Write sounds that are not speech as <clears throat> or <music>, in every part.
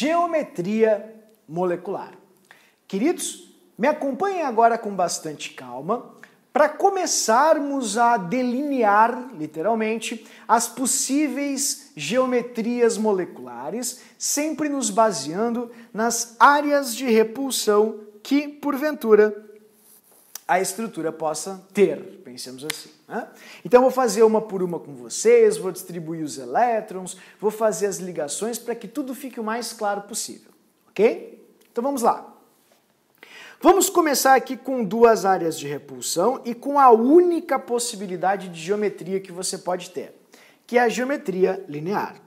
geometria molecular. Queridos, me acompanhem agora com bastante calma para começarmos a delinear, literalmente, as possíveis geometrias moleculares, sempre nos baseando nas áreas de repulsão que, porventura, a estrutura possa ter, pensemos assim. Né? Então, vou fazer uma por uma com vocês, vou distribuir os elétrons, vou fazer as ligações para que tudo fique o mais claro possível, ok? Então, vamos lá. Vamos começar aqui com duas áreas de repulsão e com a única possibilidade de geometria que você pode ter, que é a geometria linear,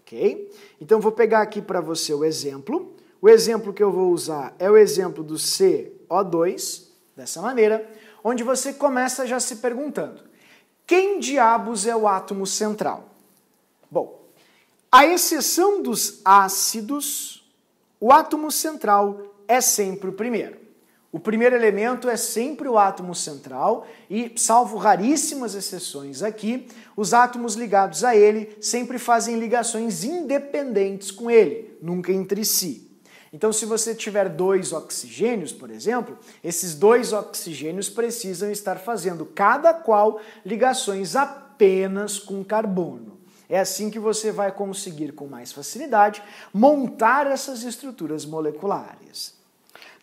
ok? Então, vou pegar aqui para você o exemplo. O exemplo que eu vou usar é o exemplo do CO2, dessa maneira, onde você começa já se perguntando: quem diabos é o átomo central? Bom, à exceção dos ácidos, o átomo central é sempre o primeiro. O primeiro elemento é sempre o átomo central e, salvo raríssimas exceções aqui, os átomos ligados a ele sempre fazem ligações independentes com ele, nunca entre si. Então, se você tiver dois oxigênios, por exemplo, esses dois oxigênios precisam estar fazendo cada qual ligações apenas com carbono. É assim que você vai conseguir com mais facilidade montar essas estruturas moleculares.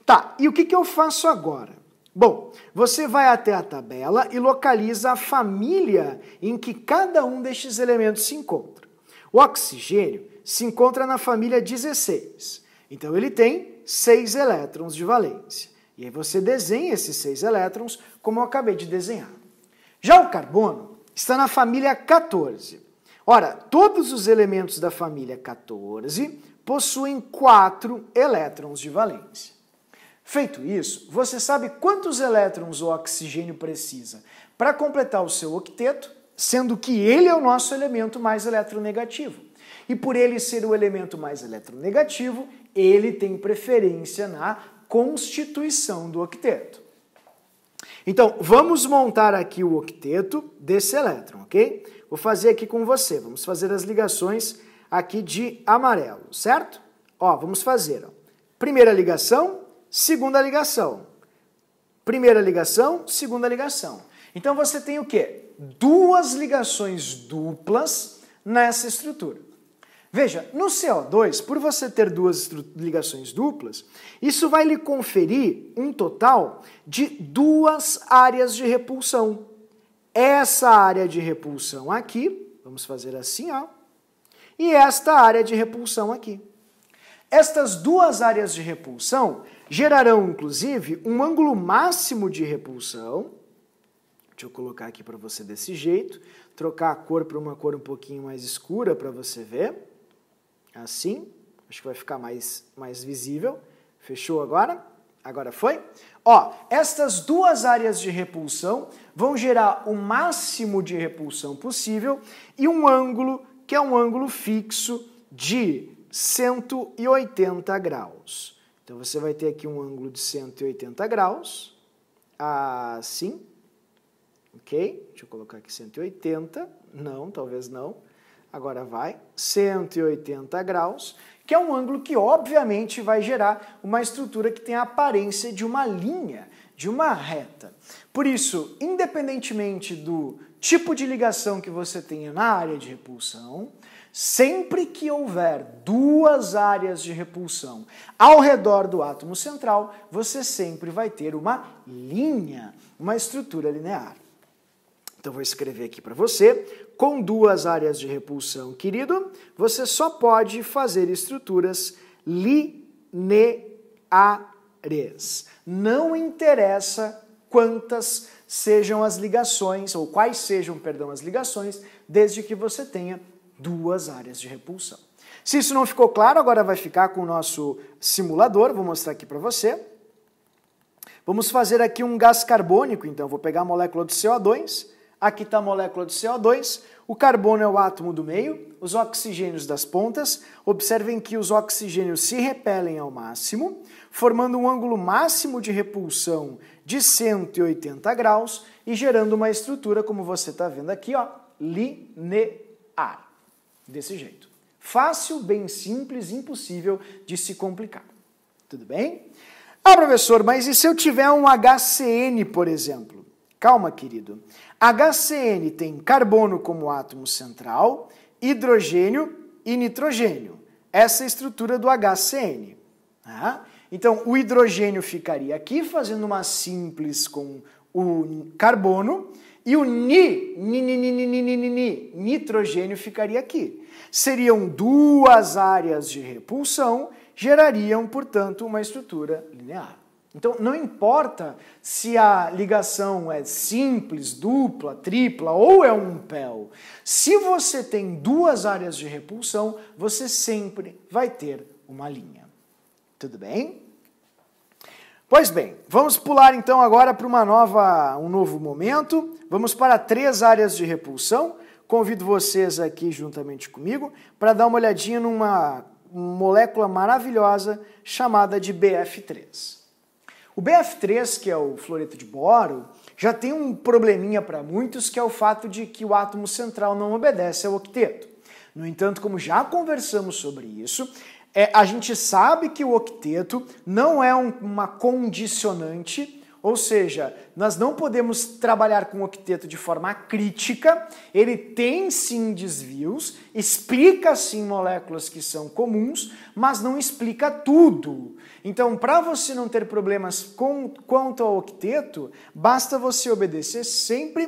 Tá, e o que, que eu faço agora? Bom, você vai até a tabela e localiza a família em que cada um destes elementos se encontra. O oxigênio se encontra na família 16. Então ele tem seis elétrons de valência. E aí você desenha esses seis elétrons como eu acabei de desenhar. Já o carbono está na família 14. Ora, todos os elementos da família 14 possuem quatro elétrons de valência. Feito isso, você sabe quantos elétrons o oxigênio precisa para completar o seu octeto, sendo que ele é o nosso elemento mais eletronegativo. E por ele ser o elemento mais eletronegativo, ele tem preferência na constituição do octeto. Então, vamos montar aqui o octeto desse elétron, ok? Vou fazer aqui com você, vamos fazer as ligações aqui de amarelo, certo? Ó, vamos fazer, ó. Primeira ligação, segunda ligação. Primeira ligação, segunda ligação. Então você tem o quê? Duas ligações duplas nessa estrutura. Veja, no CO2, por você ter duas ligações duplas, isso vai lhe conferir um total de duas áreas de repulsão. Essa área de repulsão aqui, vamos fazer assim, ó, e esta área de repulsão aqui. Estas duas áreas de repulsão gerarão, inclusive, um ângulo máximo de repulsão. Deixa eu colocar aqui para você desse jeito, trocar a cor para uma cor um pouquinho mais escura para você ver. Assim, acho que vai ficar mais, mais visível. Fechou agora? Agora foi? Ó, estas duas áreas de repulsão vão gerar o máximo de repulsão possível e um ângulo que é um ângulo fixo de 180 graus. Então você vai ter aqui um ângulo de 180 graus, assim, ok? Deixa eu colocar aqui 180, não, talvez não agora vai, 180 graus, que é um ângulo que obviamente vai gerar uma estrutura que tem a aparência de uma linha, de uma reta. Por isso, independentemente do tipo de ligação que você tenha na área de repulsão, sempre que houver duas áreas de repulsão ao redor do átomo central, você sempre vai ter uma linha, uma estrutura linear. Então, vou escrever aqui para você. Com duas áreas de repulsão, querido, você só pode fazer estruturas lineares. Não interessa quantas sejam as ligações, ou quais sejam, perdão, as ligações, desde que você tenha duas áreas de repulsão. Se isso não ficou claro, agora vai ficar com o nosso simulador, vou mostrar aqui para você. Vamos fazer aqui um gás carbônico, então, vou pegar a molécula de CO2, Aqui está a molécula do CO2, o carbono é o átomo do meio, os oxigênios das pontas. Observem que os oxigênios se repelem ao máximo, formando um ângulo máximo de repulsão de 180 graus e gerando uma estrutura, como você está vendo aqui, ó, linear. Desse jeito. Fácil, bem simples, impossível de se complicar. Tudo bem? Ah, professor, mas e se eu tiver um HCN, por exemplo? Calma, querido. HCN tem carbono como átomo central, hidrogênio e nitrogênio. Essa é a estrutura do HCN. Tá? Né? Então, o hidrogênio ficaria aqui, fazendo uma simples com o carbono, e o ni, ni, ni, ni, ni, ni, ni, ni, nitrogênio ficaria aqui. Seriam duas áreas de repulsão, gerariam, portanto, uma estrutura linear. Então, não importa se a ligação é simples, dupla, tripla ou é um PEL. Se você tem duas áreas de repulsão, você sempre vai ter uma linha. Tudo bem? Pois bem, vamos pular então agora para uma nova, um novo momento. Vamos para três áreas de repulsão. Convido vocês aqui juntamente comigo para dar uma olhadinha numa molécula maravilhosa chamada de BF3. O BF3, que é o fluoreto de boro, já tem um probleminha para muitos, que é o fato de que o átomo central não obedece ao octeto. No entanto, como já conversamos sobre isso, é, a gente sabe que o octeto não é um, uma condicionante ou seja, nós não podemos trabalhar com o octeto de forma crítica, ele tem sim desvios, explica sim moléculas que são comuns, mas não explica tudo. Então, para você não ter problemas com, quanto ao octeto, basta você obedecer sempre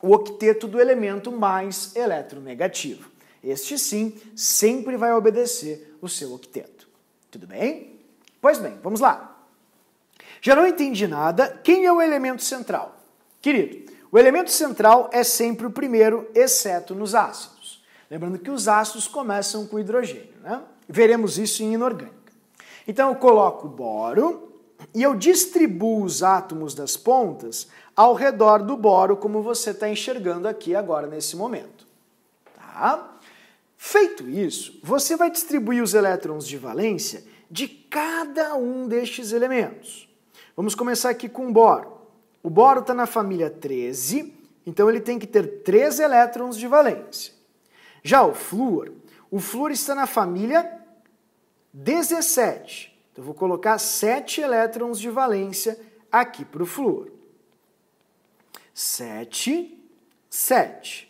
o octeto do elemento mais eletronegativo. Este sim sempre vai obedecer o seu octeto. Tudo bem? Pois bem, vamos lá. Já não entendi nada. Quem é o elemento central? Querido, o elemento central é sempre o primeiro, exceto nos ácidos. Lembrando que os ácidos começam com hidrogênio, né? Veremos isso em inorgânica. Então eu coloco boro e eu distribuo os átomos das pontas ao redor do boro, como você está enxergando aqui agora nesse momento. Tá? Feito isso, você vai distribuir os elétrons de valência de cada um destes elementos. Vamos começar aqui com o boro. O boro está na família 13, então ele tem que ter 3 elétrons de valência. Já o flúor, o flúor está na família 17. Então vou colocar 7 elétrons de valência aqui para o flúor. 7, 7.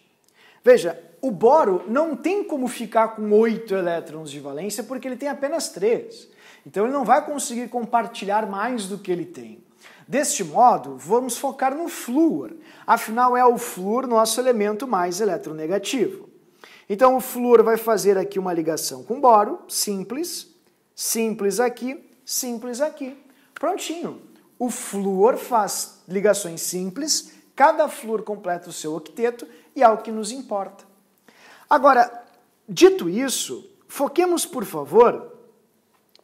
Veja, o boro não tem como ficar com 8 elétrons de valência porque ele tem apenas 3. Então ele não vai conseguir compartilhar mais do que ele tem. Deste modo, vamos focar no flúor. Afinal, é o flúor nosso elemento mais eletronegativo. Então, o flúor vai fazer aqui uma ligação com boro, simples, simples aqui, simples aqui. Prontinho. O flúor faz ligações simples, cada flúor completa o seu octeto e é o que nos importa. Agora, dito isso, foquemos, por favor,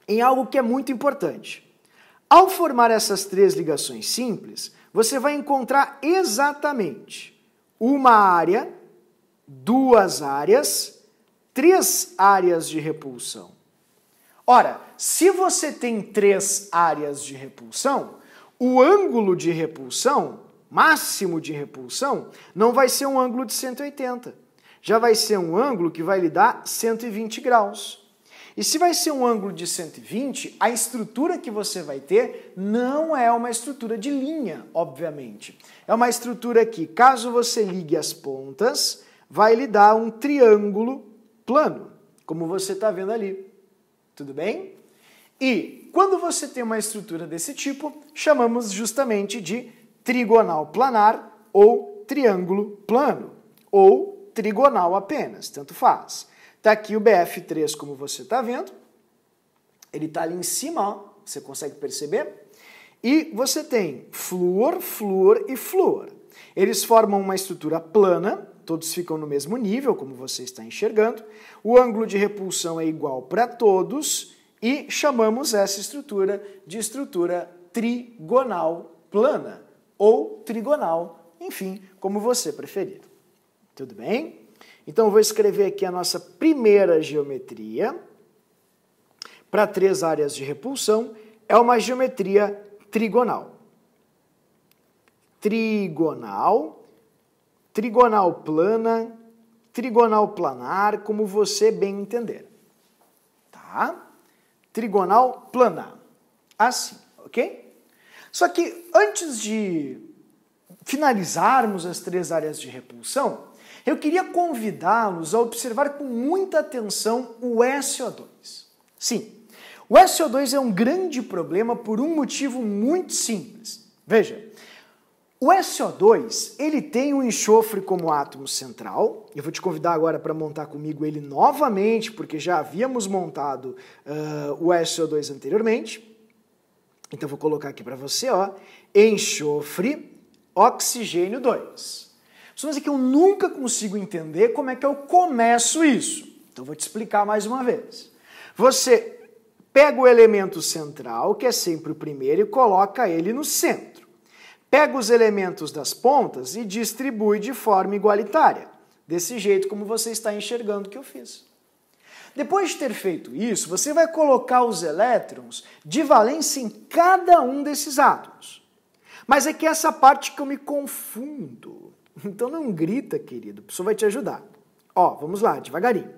em algo que é muito importante. Ao formar essas três ligações simples, você vai encontrar exatamente uma área, duas áreas, três áreas de repulsão. Ora, se você tem três áreas de repulsão, o ângulo de repulsão, máximo de repulsão, não vai ser um ângulo de 180. Já vai ser um ângulo que vai lhe dar 120 graus. E se vai ser um ângulo de 120, a estrutura que você vai ter não é uma estrutura de linha, obviamente. É uma estrutura que, caso você ligue as pontas, vai lhe dar um triângulo plano, como você está vendo ali. Tudo bem? E quando você tem uma estrutura desse tipo, chamamos justamente de trigonal planar ou triângulo plano, ou trigonal apenas, tanto faz. Está aqui o BF3, como você está vendo. Ele está ali em cima, ó, você consegue perceber? E você tem flúor, flúor e flúor. Eles formam uma estrutura plana, todos ficam no mesmo nível, como você está enxergando. O ângulo de repulsão é igual para todos e chamamos essa estrutura de estrutura trigonal plana ou trigonal, enfim, como você preferir. Tudo bem? Então, vou escrever aqui a nossa primeira geometria para três áreas de repulsão. É uma geometria trigonal. Trigonal, trigonal plana, trigonal planar, como você bem entender. Tá? Trigonal planar. Assim, ok? Só que antes de finalizarmos as três áreas de repulsão, eu queria convidá-los a observar com muita atenção o SO2. Sim, o SO2 é um grande problema por um motivo muito simples. Veja, o SO2 ele tem o um enxofre como átomo central. Eu vou te convidar agora para montar comigo ele novamente, porque já havíamos montado uh, o SO2 anteriormente. Então vou colocar aqui para você, ó, enxofre, oxigênio 2. Só que eu nunca consigo entender como é que eu começo isso. Então vou te explicar mais uma vez. Você pega o elemento central, que é sempre o primeiro, e coloca ele no centro. Pega os elementos das pontas e distribui de forma igualitária, desse jeito como você está enxergando que eu fiz. Depois de ter feito isso, você vai colocar os elétrons de valência em cada um desses átomos. Mas é que essa parte que eu me confundo. Então não grita, querido. A pessoa vai te ajudar. Ó, vamos lá, devagarinho.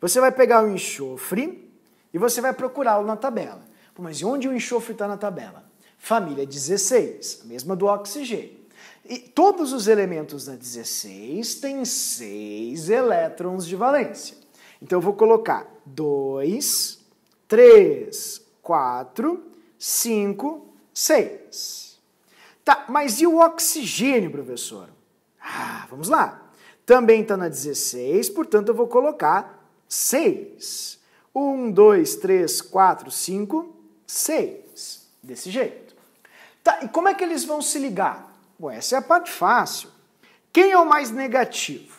Você vai pegar o enxofre e você vai procurá-lo na tabela. Pô, mas onde o enxofre está na tabela? Família 16, a mesma do oxigênio. E todos os elementos da 16 têm 6 elétrons de valência. Então eu vou colocar 2, 3, 4, 5, 6. Tá, mas e o oxigênio, professor? Ah, vamos lá. Também está na 16, portanto eu vou colocar 6. 1, 2, 3, 4, 5, 6. Desse jeito. Tá, e como é que eles vão se ligar? Bom, essa é a parte fácil. Quem é o mais negativo?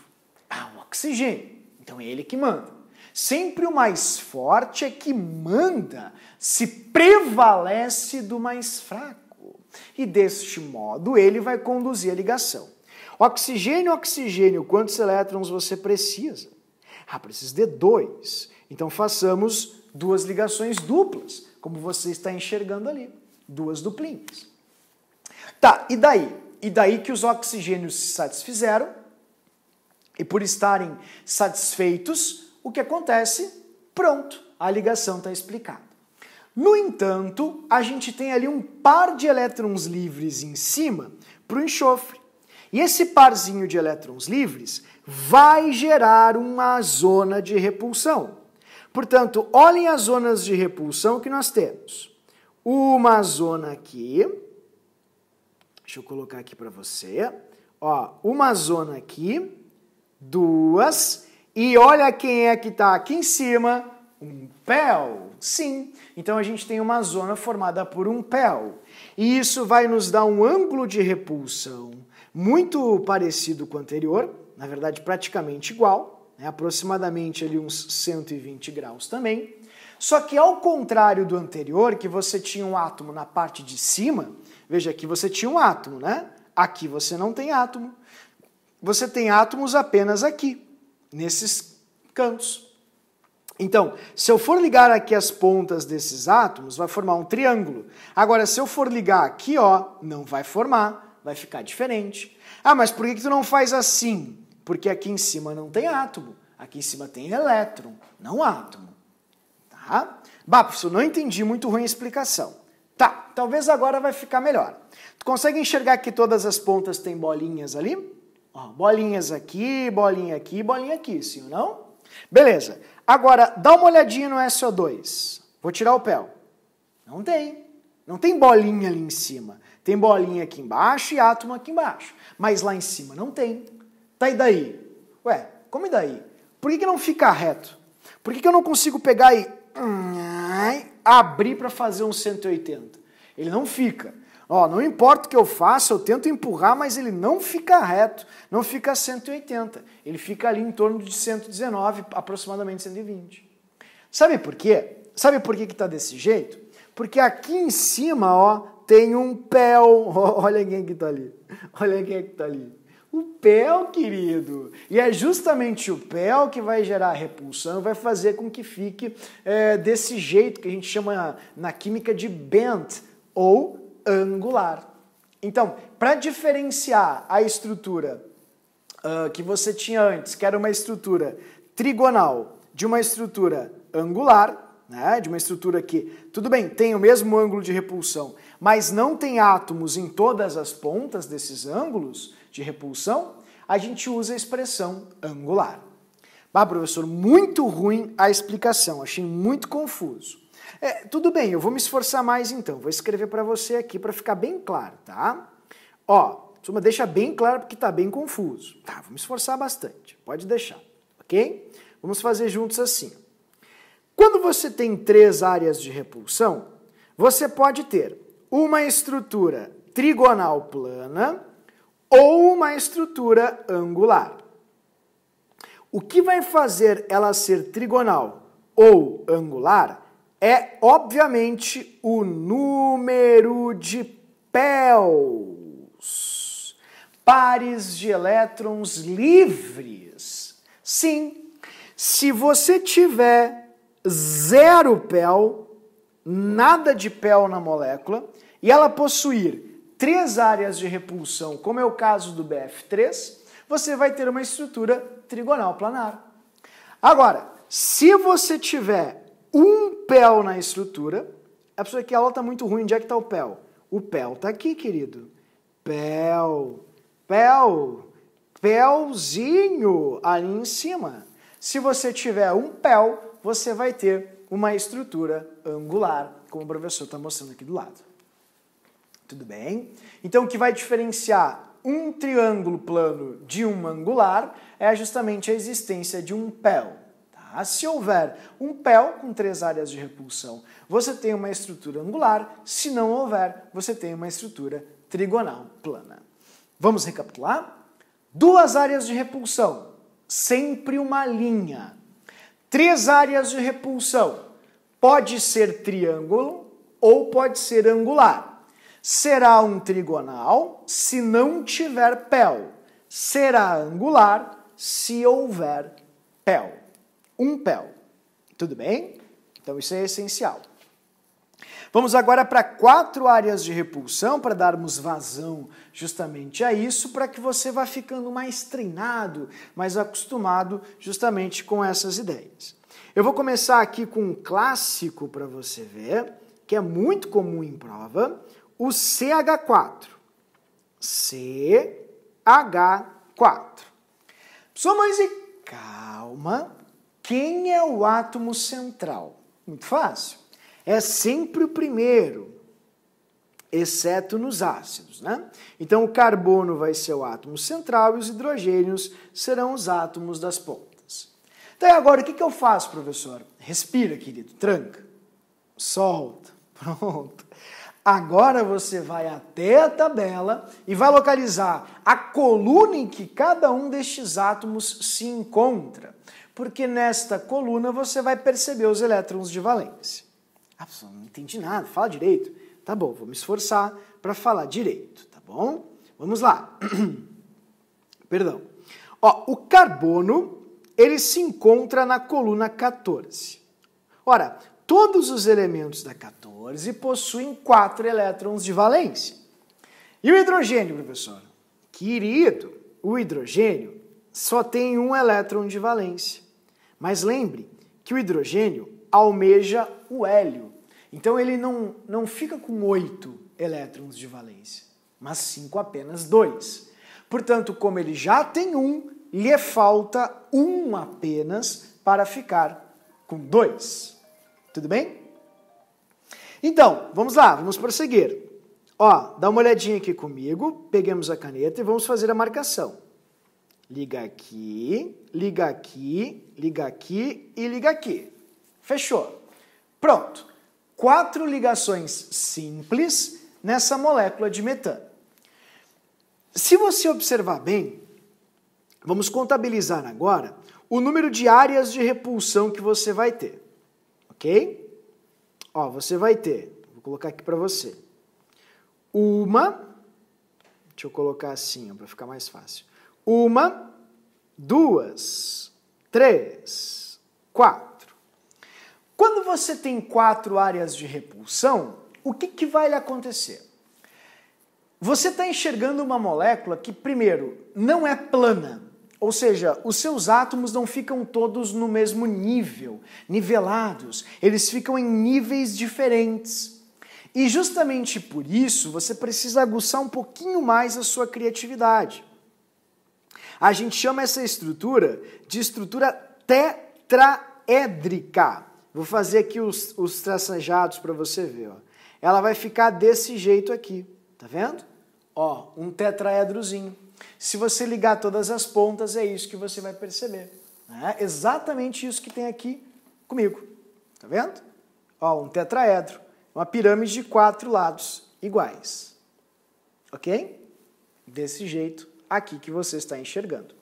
Ah, o oxigênio. Então é ele que manda. Sempre o mais forte é que manda, se prevalece do mais fraco. E deste modo ele vai conduzir a ligação. Oxigênio, oxigênio, quantos elétrons você precisa? Ah, precisa de dois. Então façamos duas ligações duplas, como você está enxergando ali, duas duplinhas. Tá, e daí? E daí que os oxigênios se satisfizeram, e por estarem satisfeitos, o que acontece? Pronto, a ligação está explicada. No entanto, a gente tem ali um par de elétrons livres em cima para o enxofre. E esse parzinho de elétrons livres vai gerar uma zona de repulsão. Portanto, olhem as zonas de repulsão que nós temos. Uma zona aqui, deixa eu colocar aqui para você, ó, uma zona aqui, duas, e olha quem é que está aqui em cima, um PEL. Sim, então a gente tem uma zona formada por um PEL. E isso vai nos dar um ângulo de repulsão muito parecido com o anterior, na verdade praticamente igual, né? aproximadamente ali uns 120 graus também. Só que ao contrário do anterior, que você tinha um átomo na parte de cima, veja aqui você tinha um átomo, né? Aqui você não tem átomo. Você tem átomos apenas aqui, nesses cantos. Então, se eu for ligar aqui as pontas desses átomos, vai formar um triângulo. Agora, se eu for ligar aqui, ó, não vai formar vai ficar diferente. Ah, mas por que, que tu não faz assim? Porque aqui em cima não tem átomo, aqui em cima tem elétron, não átomo. Tá? Bah, professor, não entendi, muito ruim a explicação. Tá, talvez agora vai ficar melhor. Tu consegue enxergar que todas as pontas têm bolinhas ali? Ó, bolinhas aqui, bolinha aqui, bolinha aqui, sim ou não? Beleza. Agora, dá uma olhadinha no SO2. Vou tirar o pé. Não tem. Não tem bolinha ali em cima. Tem bolinha aqui embaixo e átomo aqui embaixo. Mas lá em cima não tem. Tá e daí? Ué, como e daí? Por que, que não fica reto? Por que, que eu não consigo pegar e abrir para fazer um 180? Ele não fica. Ó, não importa o que eu faça, eu tento empurrar, mas ele não fica reto, não fica 180. Ele fica ali em torno de 119, aproximadamente 120. Sabe por quê? Sabe por que está desse jeito? Porque aqui em cima, ó, tem um Pel. <laughs> Olha quem é que tá ali. Olha quem é que tá ali. O Pel, querido. E é justamente o Pel que vai gerar repulsão, vai fazer com que fique é, desse jeito que a gente chama na química de bent ou angular. Então, para diferenciar a estrutura uh, que você tinha antes, que era uma estrutura trigonal, de uma estrutura angular, né? de uma estrutura que, tudo bem, tem o mesmo ângulo de repulsão, mas não tem átomos em todas as pontas desses ângulos de repulsão, a gente usa a expressão angular. Ah, professor, muito ruim a explicação, achei muito confuso. É, tudo bem, eu vou me esforçar mais então, vou escrever para você aqui para ficar bem claro, tá? Ó, turma, deixa bem claro porque tá bem confuso. Tá, vou me esforçar bastante, pode deixar, ok? Vamos fazer juntos assim. Quando você tem três áreas de repulsão, você pode ter uma estrutura trigonal plana ou uma estrutura angular. O que vai fazer ela ser trigonal ou angular é, obviamente, o número de PELs, pares de elétrons livres. Sim, se você tiver zero pel, nada de pel na molécula, e ela possuir três áreas de repulsão, como é o caso do BF3, você vai ter uma estrutura trigonal planar. Agora, se você tiver um pel na estrutura, a pessoa que ela está muito ruim, onde é que está o pel? O pel está aqui, querido. Pel, pel, pelzinho ali em cima. Se você tiver um pel, você vai ter uma estrutura angular, como o professor está mostrando aqui do lado. Tudo bem? Então, o que vai diferenciar um triângulo plano de um angular é justamente a existência de um pé. Tá? Se houver um pé com três áreas de repulsão, você tem uma estrutura angular. Se não houver, você tem uma estrutura trigonal plana. Vamos recapitular? Duas áreas de repulsão, sempre uma linha. Três áreas de repulsão. Pode ser triângulo ou pode ser angular. Será um trigonal se não tiver pel. Será angular se houver pel. Um pel. Tudo bem? Então isso é essencial. Vamos agora para quatro áreas de repulsão para darmos vazão justamente a isso, para que você vá ficando mais treinado, mais acostumado justamente com essas ideias. Eu vou começar aqui com um clássico para você ver, que é muito comum em prova, o CH4. CH4. Pessoal, mas e calma, quem é o átomo central? Muito fácil é sempre o primeiro, exceto nos ácidos. Né? Então, o carbono vai ser o átomo central e os hidrogênios serão os átomos das pontas. Então, agora, o que eu faço, professor? Respira, querido, tranca, solta, <laughs> pronto. Agora você vai até a tabela e vai localizar a coluna em que cada um destes átomos se encontra, porque nesta coluna você vai perceber os elétrons de valência. Ah, pessoal, não entendi nada, fala direito. Tá bom, vou me esforçar para falar direito, tá bom? Vamos lá. <clears throat> Perdão. Ó, o carbono, ele se encontra na coluna 14. Ora, todos os elementos da 14 possuem quatro elétrons de valência. E o hidrogênio, professor? Querido, o hidrogênio só tem um elétron de valência. Mas lembre que o hidrogênio almeja o hélio. Então ele não, não fica com oito elétrons de valência, mas cinco apenas dois. Portanto, como ele já tem um, lhe falta um apenas para ficar com dois. Tudo bem? Então, vamos lá, vamos prosseguir. Ó, dá uma olhadinha aqui comigo, pegamos a caneta e vamos fazer a marcação. Liga aqui, liga aqui, liga aqui e liga aqui. Fechou. Pronto. Quatro ligações simples nessa molécula de metano. Se você observar bem, vamos contabilizar agora o número de áreas de repulsão que você vai ter, ok? Ó, você vai ter, vou colocar aqui para você, uma, deixa eu colocar assim para ficar mais fácil, uma, duas, três, quatro. Quando você tem quatro áreas de repulsão, o que, que vai lhe acontecer? Você está enxergando uma molécula que, primeiro, não é plana, ou seja, os seus átomos não ficam todos no mesmo nível, nivelados, eles ficam em níveis diferentes. E justamente por isso você precisa aguçar um pouquinho mais a sua criatividade. A gente chama essa estrutura de estrutura tetraédrica. Vou fazer aqui os, os traçanjados para você ver. Ó. Ela vai ficar desse jeito aqui, tá vendo? Ó, um tetraedrozinho. Se você ligar todas as pontas, é isso que você vai perceber. É exatamente isso que tem aqui comigo, tá vendo? Ó, um tetraedro, uma pirâmide de quatro lados iguais, ok? Desse jeito aqui que você está enxergando.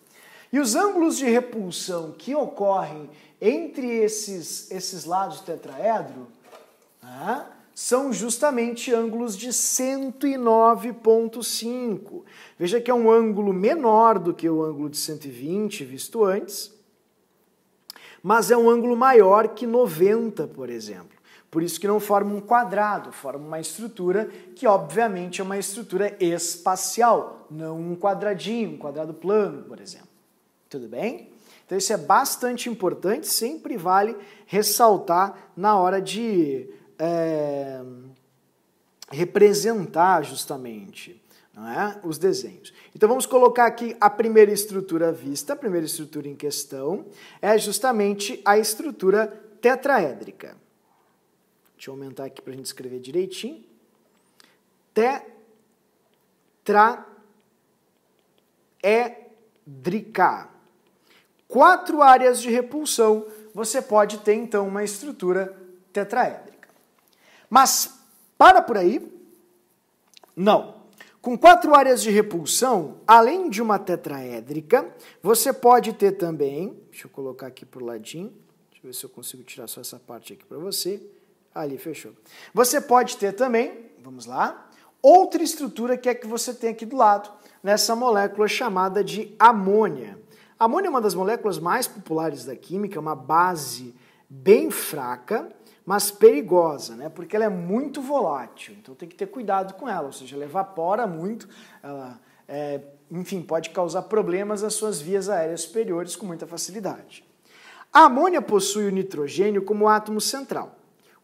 E os ângulos de repulsão que ocorrem entre esses, esses lados do tetraedro né, são justamente ângulos de 109,5. Veja que é um ângulo menor do que o ângulo de 120 visto antes, mas é um ângulo maior que 90, por exemplo. Por isso que não forma um quadrado, forma uma estrutura que obviamente é uma estrutura espacial, não um quadradinho, um quadrado plano, por exemplo. Tudo bem? Então isso é bastante importante, sempre vale ressaltar na hora de é, representar justamente é? os desenhos. Então vamos colocar aqui a primeira estrutura vista, a primeira estrutura em questão é justamente a estrutura tetraédrica. Deixa eu aumentar aqui para a gente escrever direitinho. Tetraédrica quatro áreas de repulsão, você pode ter então uma estrutura tetraédrica. Mas para por aí? Não. Com quatro áreas de repulsão, além de uma tetraédrica, você pode ter também, deixa eu colocar aqui para o ladinho, deixa eu ver se eu consigo tirar só essa parte aqui para você. Ali, fechou. Você pode ter também, vamos lá, outra estrutura que é que você tem aqui do lado, nessa molécula chamada de amônia. Amônia é uma das moléculas mais populares da química, é uma base bem fraca, mas perigosa, né? Porque ela é muito volátil, então tem que ter cuidado com ela, ou seja, ela evapora muito, ela, é, enfim, pode causar problemas às suas vias aéreas superiores com muita facilidade. A amônia possui o nitrogênio como átomo central.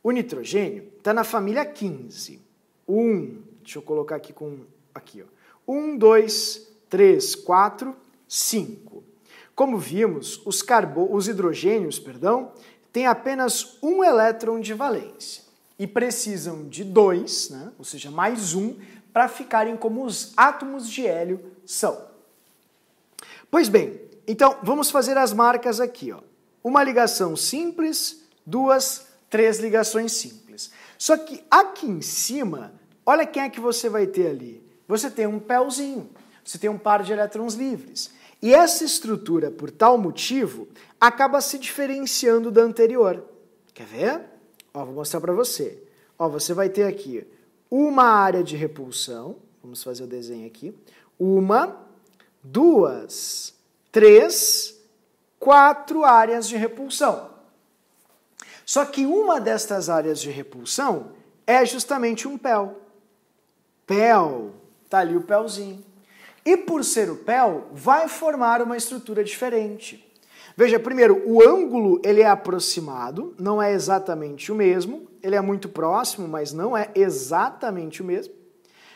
O nitrogênio está na família 15. 1, um, deixa eu colocar aqui com aqui, ó. 1, 2, 3, 4, 5. Como vimos, os, carbo os hidrogênios perdão, têm apenas um elétron de valência e precisam de dois, né, ou seja, mais um, para ficarem como os átomos de hélio são. Pois bem, então vamos fazer as marcas aqui. Ó. Uma ligação simples, duas, três ligações simples. Só que aqui em cima, olha quem é que você vai ter ali. Você tem um pelzinho, você tem um par de elétrons livres. E essa estrutura, por tal motivo, acaba se diferenciando da anterior. Quer ver? Ó, vou mostrar para você. Ó, você vai ter aqui uma área de repulsão. Vamos fazer o desenho aqui. Uma, duas, três, quatro áreas de repulsão. Só que uma destas áreas de repulsão é justamente um pé. Pé. tá ali o pelzinho. E por ser o PEL, vai formar uma estrutura diferente. Veja, primeiro, o ângulo ele é aproximado, não é exatamente o mesmo, ele é muito próximo, mas não é exatamente o mesmo.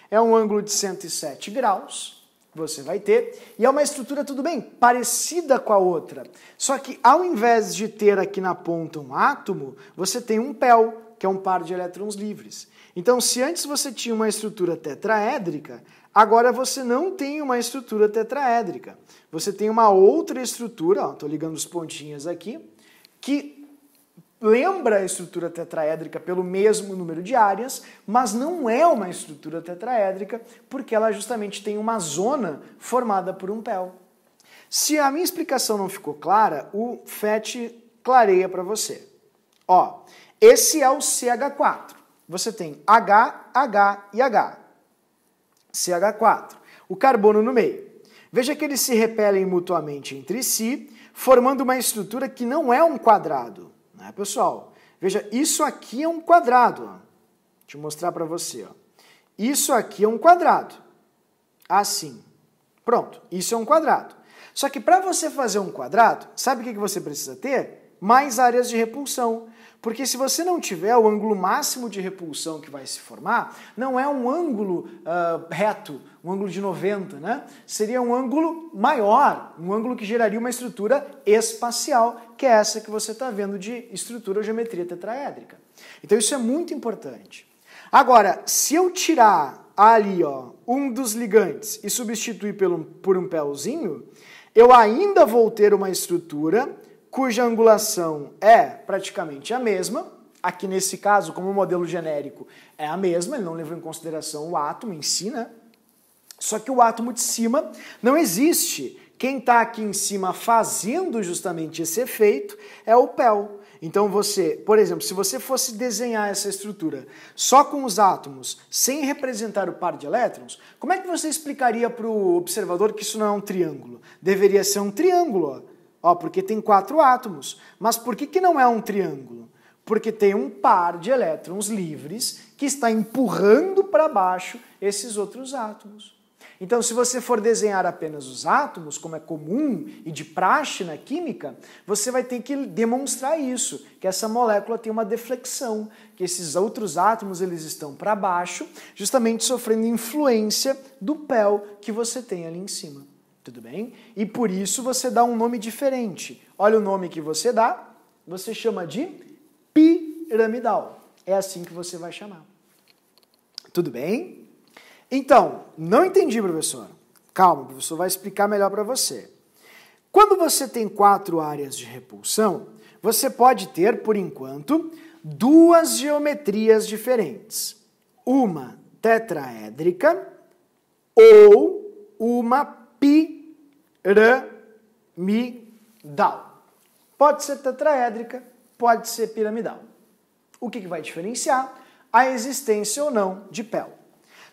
É um ângulo de 107 graus, você vai ter, e é uma estrutura, tudo bem, parecida com a outra. Só que ao invés de ter aqui na ponta um átomo, você tem um PEL, que é um par de elétrons livres. Então, se antes você tinha uma estrutura tetraédrica, Agora você não tem uma estrutura tetraédrica. Você tem uma outra estrutura, estou ligando os pontinhos aqui, que lembra a estrutura tetraédrica pelo mesmo número de áreas, mas não é uma estrutura tetraédrica porque ela justamente tem uma zona formada por um pé. Se a minha explicação não ficou clara, o FET clareia para você. Ó, esse é o CH4. Você tem H, H e H. CH4. O carbono no meio. Veja que eles se repelem mutuamente entre si, formando uma estrutura que não é um quadrado, né, pessoal? Veja, isso aqui é um quadrado. Ó. Deixa eu mostrar para você. Ó. Isso aqui é um quadrado. Assim. Pronto, isso é um quadrado. Só que para você fazer um quadrado, sabe o que você precisa ter? Mais áreas de repulsão. Porque se você não tiver o ângulo máximo de repulsão que vai se formar, não é um ângulo uh, reto, um ângulo de 90, né? Seria um ângulo maior, um ângulo que geraria uma estrutura espacial, que é essa que você está vendo de estrutura ou geometria tetraédrica. Então isso é muito importante. Agora, se eu tirar ali ó, um dos ligantes e substituir pelo, por um pelzinho, eu ainda vou ter uma estrutura cuja angulação é praticamente a mesma. Aqui nesse caso, como modelo genérico é a mesma, ele não levou em consideração o átomo em si, né? Só que o átomo de cima não existe. Quem está aqui em cima fazendo justamente esse efeito é o PEL. Então você, por exemplo, se você fosse desenhar essa estrutura só com os átomos, sem representar o par de elétrons, como é que você explicaria para o observador que isso não é um triângulo? Deveria ser um triângulo, ó. Ó, porque tem quatro átomos. Mas por que, que não é um triângulo? Porque tem um par de elétrons livres que está empurrando para baixo esses outros átomos. Então, se você for desenhar apenas os átomos, como é comum e de praxe na química, você vai ter que demonstrar isso, que essa molécula tem uma deflexão, que esses outros átomos eles estão para baixo, justamente sofrendo influência do PEL que você tem ali em cima. Tudo bem? E por isso você dá um nome diferente. Olha o nome que você dá, você chama de piramidal. É assim que você vai chamar. Tudo bem? Então, não entendi, professor. Calma, o professor vai explicar melhor para você. Quando você tem quatro áreas de repulsão, você pode ter, por enquanto, duas geometrias diferentes. Uma tetraédrica ou uma piramidal re, mi, dal. Pode ser tetraédrica, pode ser piramidal. O que, que vai diferenciar? A existência ou não de pele?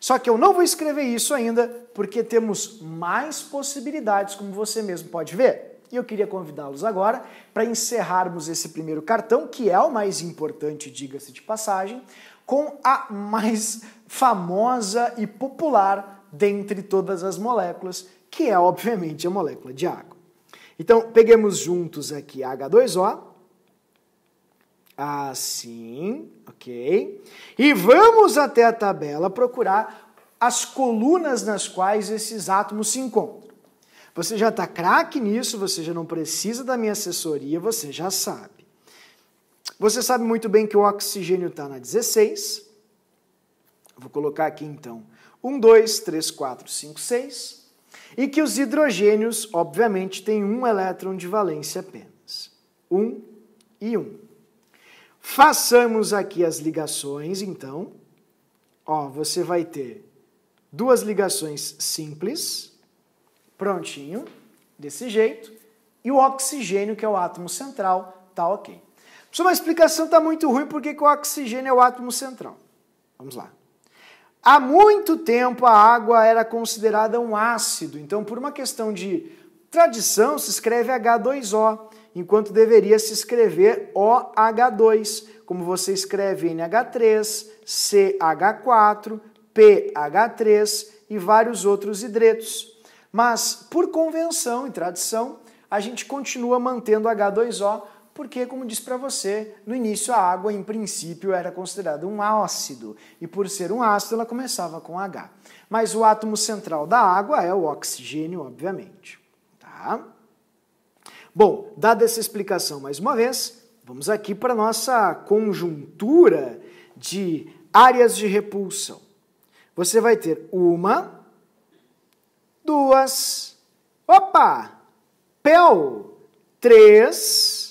Só que eu não vou escrever isso ainda, porque temos mais possibilidades, como você mesmo pode ver. E eu queria convidá-los agora para encerrarmos esse primeiro cartão, que é o mais importante, diga-se de passagem, com a mais famosa e popular dentre todas as moléculas, que é obviamente a molécula de água. Então, peguemos juntos aqui H2O, assim, ok? E vamos até a tabela procurar as colunas nas quais esses átomos se encontram. Você já está craque nisso, você já não precisa da minha assessoria, você já sabe. Você sabe muito bem que o oxigênio está na 16. Vou colocar aqui então 1, 2, 3, 4, 5, 6. E que os hidrogênios, obviamente, têm um elétron de valência apenas. Um e um. Façamos aqui as ligações, então. Ó, você vai ter duas ligações simples, prontinho, desse jeito, e o oxigênio, que é o átomo central, tá ok. Só uma explicação tá muito ruim porque o oxigênio é o átomo central. Vamos lá. Há muito tempo a água era considerada um ácido, então, por uma questão de tradição, se escreve H2O, enquanto deveria se escrever OH2, como você escreve NH3, CH4, PH3 e vários outros hidretos. Mas, por convenção e tradição, a gente continua mantendo H2O porque, como disse para você, no início a água, em princípio, era considerada um ácido, e por ser um ácido ela começava com H. Mas o átomo central da água é o oxigênio, obviamente. Tá? Bom, dada essa explicação mais uma vez, vamos aqui para a nossa conjuntura de áreas de repulsão. Você vai ter uma, duas, opa, pel, três,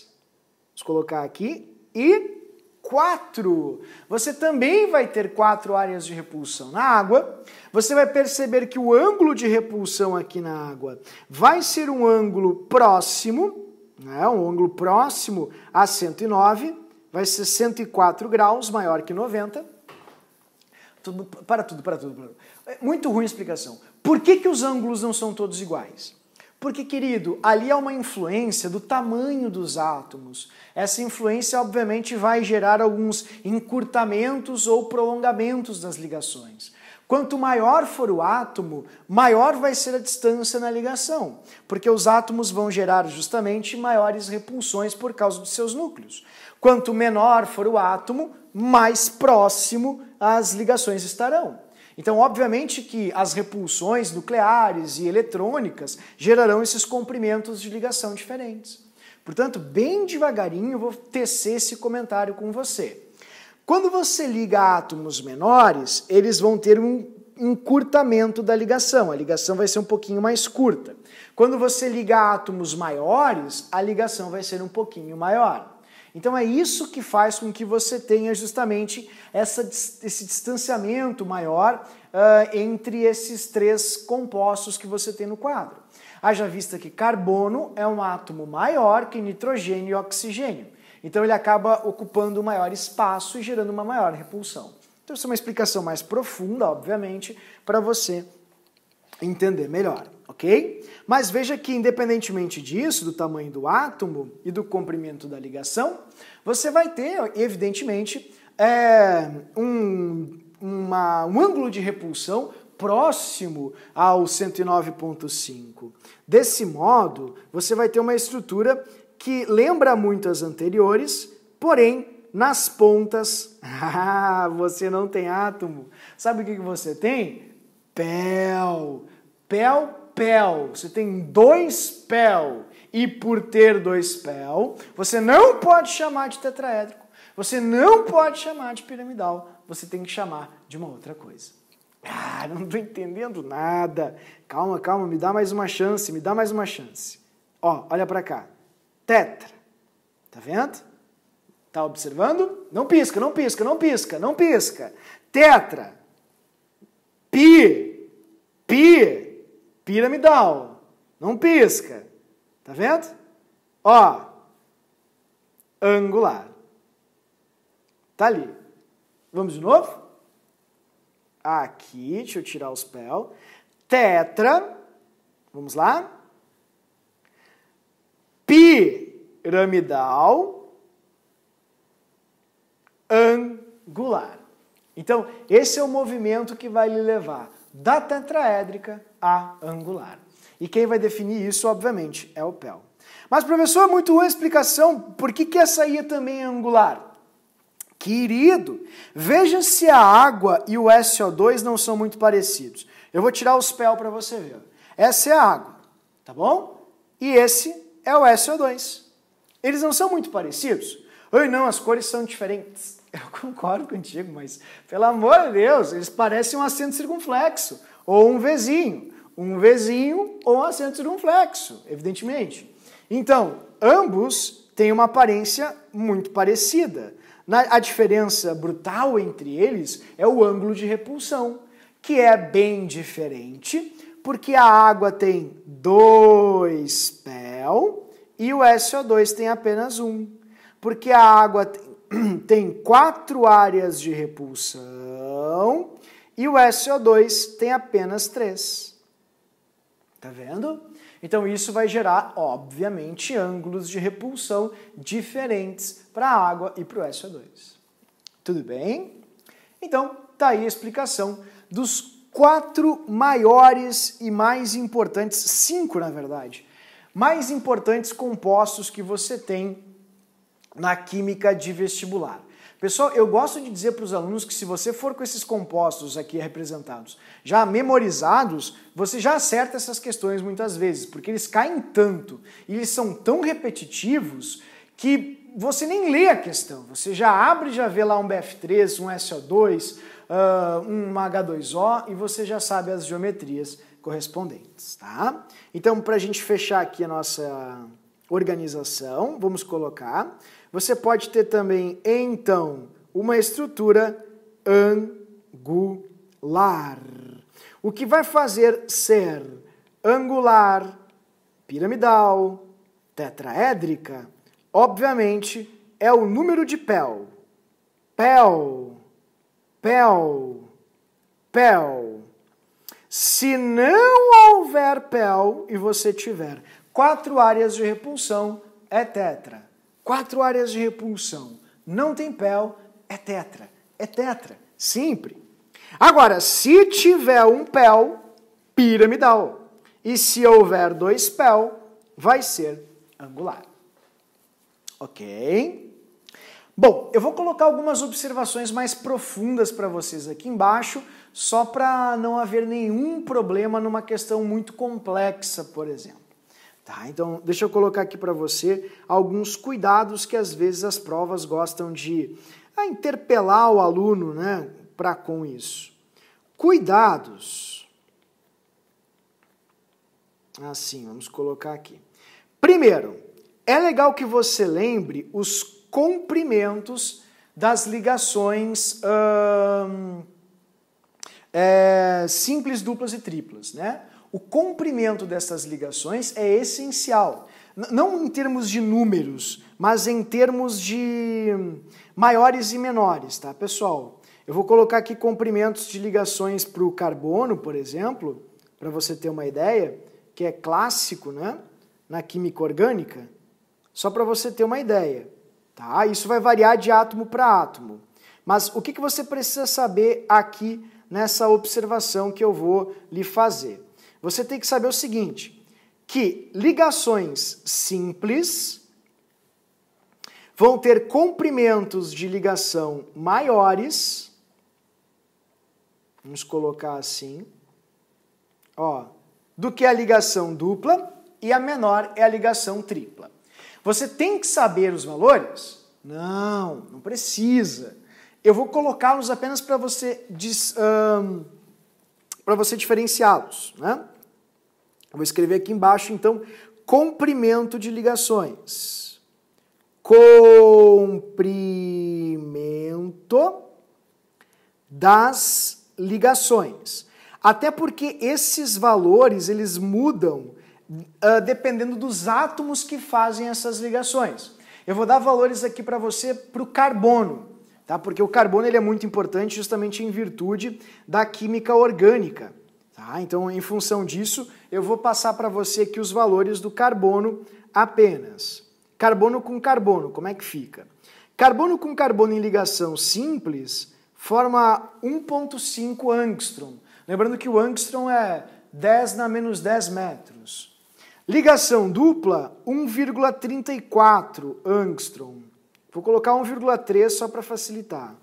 colocar aqui, e 4. Você também vai ter quatro áreas de repulsão na água. Você vai perceber que o ângulo de repulsão aqui na água vai ser um ângulo próximo, né, um ângulo próximo a 109, vai ser 104 graus, maior que 90. Tudo, para tudo, para tudo, para tudo. É muito ruim a explicação. Por que, que os ângulos não são todos iguais? Porque, querido, ali há uma influência do tamanho dos átomos. Essa influência, obviamente, vai gerar alguns encurtamentos ou prolongamentos das ligações. Quanto maior for o átomo, maior vai ser a distância na ligação, porque os átomos vão gerar justamente maiores repulsões por causa dos seus núcleos. Quanto menor for o átomo, mais próximo as ligações estarão. Então, obviamente que as repulsões nucleares e eletrônicas gerarão esses comprimentos de ligação diferentes. Portanto, bem devagarinho vou tecer esse comentário com você. Quando você liga átomos menores, eles vão ter um encurtamento da ligação. A ligação vai ser um pouquinho mais curta. Quando você liga átomos maiores, a ligação vai ser um pouquinho maior. Então é isso que faz com que você tenha justamente essa, esse distanciamento maior uh, entre esses três compostos que você tem no quadro. Haja vista que carbono é um átomo maior que nitrogênio e oxigênio. Então ele acaba ocupando um maior espaço e gerando uma maior repulsão. Então isso é uma explicação mais profunda, obviamente, para você entender melhor, ok? Mas veja que, independentemente disso, do tamanho do átomo e do comprimento da ligação, você vai ter, evidentemente, é, um, uma, um ângulo de repulsão próximo ao 109,5. Desse modo, você vai ter uma estrutura que lembra muito as anteriores, porém nas pontas, <laughs> ah, você não tem átomo. Sabe o que você tem? Pel. Pel pel, você tem dois pel, e por ter dois pel, você não pode chamar de tetraédrico, você não pode chamar de piramidal, você tem que chamar de uma outra coisa. Ah, não estou entendendo nada. Calma, calma, me dá mais uma chance, me dá mais uma chance. Ó, olha para cá. Tetra. Tá vendo? Tá observando? Não pisca, não pisca, não pisca, não pisca. Tetra. Pi. Pi piramidal. Não pisca. Tá vendo? Ó. Angular. Tá ali. Vamos de novo? Aqui, deixa eu tirar os pés. Tetra. Vamos lá? Piramidal. Angular. Então, esse é o movimento que vai lhe levar da tetraédrica a angular. E quem vai definir isso, obviamente, é o PEL. Mas, professor, muito boa explicação. Por que, que essa ia é também é angular? Querido, veja se a água e o SO2 não são muito parecidos. Eu vou tirar os PEL para você ver. Essa é a água, tá bom? E esse é o SO2. Eles não são muito parecidos? Oi, não, as cores são diferentes. <laughs> Eu concordo contigo, mas pelo amor de Deus, eles parecem um acento circunflexo. Ou um vizinho, Um vizinho ou um flexo, circunflexo, evidentemente. Então, ambos têm uma aparência muito parecida. a diferença brutal entre eles é o ângulo de repulsão, que é bem diferente, porque a água tem dois pel e o SO2 tem apenas um. Porque a água tem <clears throat> quatro áreas de repulsão e o SO2 tem apenas 3. Tá vendo? Então isso vai gerar, obviamente, ângulos de repulsão diferentes para a água e para o SO2. Tudo bem? Então, tá aí a explicação dos quatro maiores e mais importantes, cinco na verdade, mais importantes compostos que você tem na química de vestibular. Pessoal, eu gosto de dizer para os alunos que se você for com esses compostos aqui representados já memorizados, você já acerta essas questões muitas vezes, porque eles caem tanto e eles são tão repetitivos que você nem lê a questão, você já abre e já vê lá um BF3, um SO2, ah, um H2O e você já sabe as geometrias correspondentes, tá? Então, para a gente fechar aqui a nossa organização, vamos colocar você pode ter também, então, uma estrutura angular. O que vai fazer ser angular, piramidal, tetraédrica, obviamente, é o número de pel. Pel, pel, pel. Se não houver pel e você tiver quatro áreas de repulsão, é tetra. Quatro áreas de repulsão. Não tem pel, é tetra. É tetra, sempre. Agora, se tiver um pel, piramidal. E se houver dois pel, vai ser angular. Ok? Bom, eu vou colocar algumas observações mais profundas para vocês aqui embaixo, só para não haver nenhum problema numa questão muito complexa, por exemplo. Tá, então, deixa eu colocar aqui para você alguns cuidados que às vezes as provas gostam de ah, interpelar o aluno né, para com isso. Cuidados. Assim, vamos colocar aqui. Primeiro, é legal que você lembre os comprimentos das ligações hum, é, simples, duplas e triplas, né? O comprimento dessas ligações é essencial, não em termos de números, mas em termos de maiores e menores, tá, pessoal? Eu vou colocar aqui comprimentos de ligações para o carbono, por exemplo, para você ter uma ideia, que é clássico, né, na química orgânica. Só para você ter uma ideia, tá? Isso vai variar de átomo para átomo. Mas o que, que você precisa saber aqui nessa observação que eu vou lhe fazer? você tem que saber o seguinte, que ligações simples vão ter comprimentos de ligação maiores. Vamos colocar assim. Ó, do que a ligação dupla e a menor é a ligação tripla. Você tem que saber os valores? Não, não precisa. Eu vou colocá-los apenas para você, um, você diferenciá-los. Né? Vou escrever aqui embaixo, então, comprimento de ligações. Comprimento das ligações. Até porque esses valores, eles mudam uh, dependendo dos átomos que fazem essas ligações. Eu vou dar valores aqui para você para o carbono, tá? Porque o carbono ele é muito importante justamente em virtude da química orgânica. Tá? Então, em função disso, eu vou passar para você aqui os valores do carbono apenas. Carbono com carbono, como é que fica? Carbono com carbono em ligação simples forma 1,5 angstrom. Lembrando que o angstrom é 10 na menos 10 metros. Ligação dupla, 1,34 angstrom. Vou colocar 1,3 só para facilitar.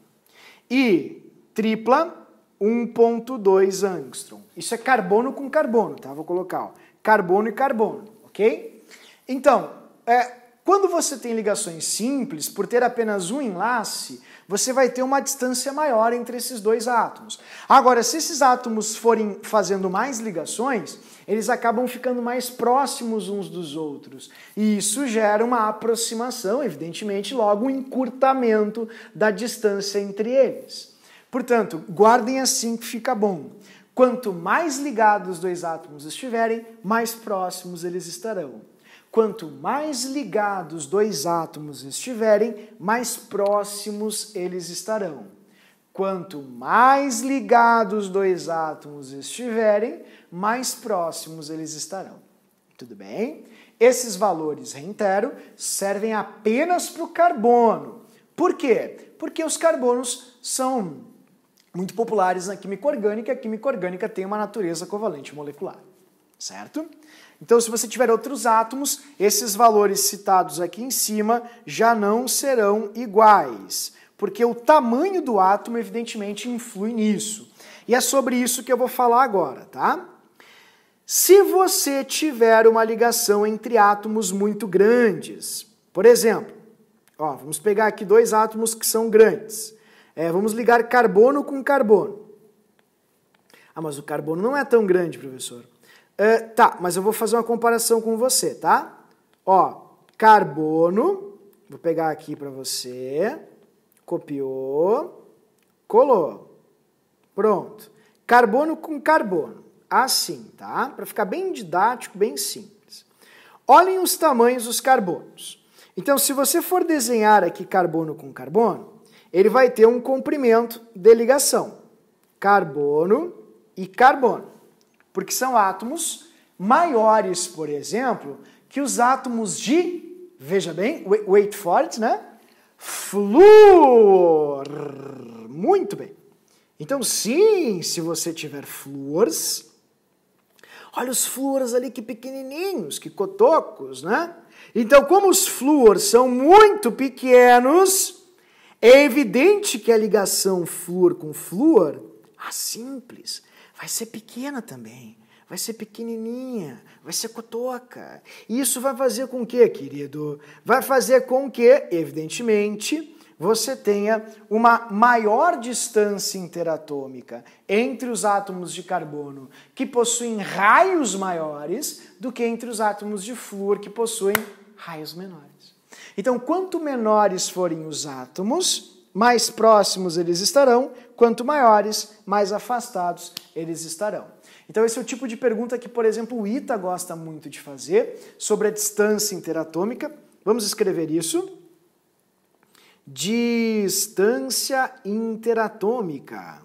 E tripla, 1.2 angstrom. Isso é carbono com carbono, tá? Vou colocar, ó, carbono e carbono, ok? Então, é, quando você tem ligações simples, por ter apenas um enlace, você vai ter uma distância maior entre esses dois átomos. Agora, se esses átomos forem fazendo mais ligações, eles acabam ficando mais próximos uns dos outros. E isso gera uma aproximação, evidentemente, logo um encurtamento da distância entre eles. Portanto, guardem assim que fica bom. Quanto mais ligados os dois átomos estiverem, mais próximos eles estarão. Quanto mais ligados dois átomos estiverem, mais próximos eles estarão. Quanto mais ligados dois átomos estiverem, mais próximos eles estarão. Tudo bem? Esses valores, reitero, servem apenas para o carbono. Por quê? Porque os carbonos são muito populares na química orgânica, a química orgânica tem uma natureza covalente molecular, certo? Então, se você tiver outros átomos, esses valores citados aqui em cima já não serão iguais, porque o tamanho do átomo evidentemente influi nisso. E é sobre isso que eu vou falar agora, tá? Se você tiver uma ligação entre átomos muito grandes, por exemplo, ó, vamos pegar aqui dois átomos que são grandes. É, vamos ligar carbono com carbono. Ah, mas o carbono não é tão grande, professor. É, tá, mas eu vou fazer uma comparação com você, tá? Ó, carbono, vou pegar aqui para você, copiou, colou. Pronto. Carbono com carbono, assim, tá? Para ficar bem didático, bem simples. Olhem os tamanhos dos carbonos. Então, se você for desenhar aqui carbono com carbono, ele vai ter um comprimento de ligação, carbono e carbono, porque são átomos maiores, por exemplo, que os átomos de, veja bem, wait for it, né? Flúor. Muito bem. Então, sim, se você tiver flúores, olha os flúores ali que pequenininhos, que cotocos, né? Então, como os flúores são muito pequenos, é evidente que a ligação flúor com flúor, a simples, vai ser pequena também. Vai ser pequenininha, vai ser cotoca. E isso vai fazer com que, querido? Vai fazer com que, evidentemente, você tenha uma maior distância interatômica entre os átomos de carbono, que possuem raios maiores, do que entre os átomos de flúor, que possuem raios menores. Então, quanto menores forem os átomos, mais próximos eles estarão, quanto maiores, mais afastados eles estarão. Então, esse é o tipo de pergunta que, por exemplo, o ITA gosta muito de fazer sobre a distância interatômica. Vamos escrever isso. Distância interatômica.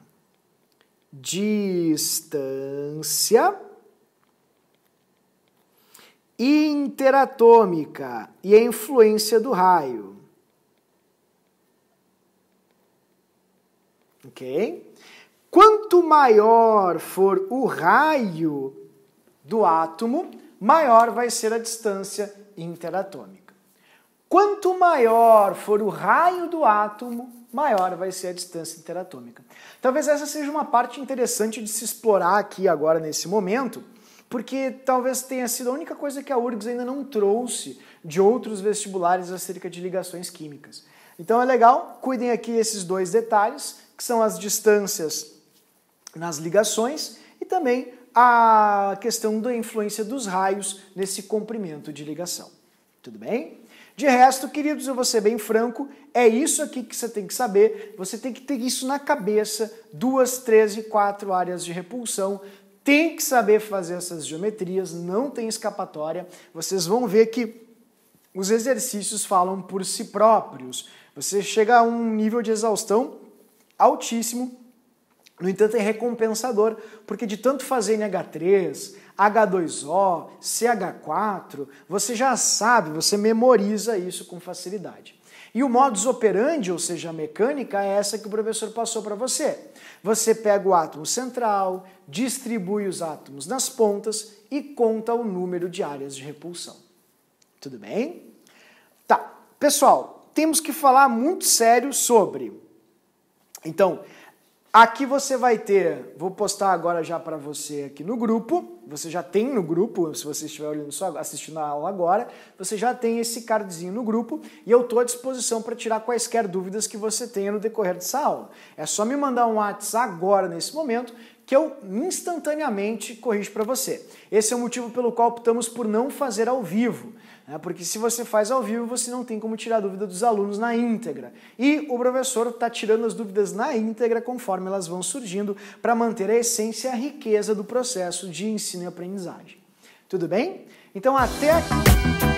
Distância interatômica e a influência do raio. Ok? Quanto maior for o raio do átomo, maior vai ser a distância interatômica. Quanto maior for o raio do átomo, maior vai ser a distância interatômica. Talvez essa seja uma parte interessante de se explorar aqui agora nesse momento, porque talvez tenha sido a única coisa que a URGS ainda não trouxe de outros vestibulares acerca de ligações químicas. Então é legal, cuidem aqui esses dois detalhes, que são as distâncias nas ligações e também a questão da influência dos raios nesse comprimento de ligação. Tudo bem? De resto, queridos, eu vou ser bem franco, é isso aqui que você tem que saber. Você tem que ter isso na cabeça: duas, três e quatro áreas de repulsão, tem que saber fazer essas geometrias, não tem escapatória. Vocês vão ver que os exercícios falam por si próprios. Você chega a um nível de exaustão altíssimo, no entanto é recompensador, porque de tanto fazer em H3, H2O, CH4, você já sabe, você memoriza isso com facilidade. E o modus operandi, ou seja, a mecânica, é essa que o professor passou para você. Você pega o átomo central, distribui os átomos nas pontas e conta o número de áreas de repulsão. Tudo bem? Tá. Pessoal, temos que falar muito sério sobre. Então, Aqui você vai ter, vou postar agora já para você aqui no grupo. Você já tem no grupo, se você estiver olhando só assistindo a aula agora, você já tem esse cardzinho no grupo e eu estou à disposição para tirar quaisquer dúvidas que você tenha no decorrer dessa aula. É só me mandar um WhatsApp agora nesse momento que eu instantaneamente corrijo para você. Esse é o motivo pelo qual optamos por não fazer ao vivo, né? porque se você faz ao vivo, você não tem como tirar dúvida dos alunos na íntegra. E o professor está tirando as dúvidas na íntegra conforme elas vão surgindo, para manter a essência e a riqueza do processo de ensino e aprendizagem. Tudo bem? Então, até aqui.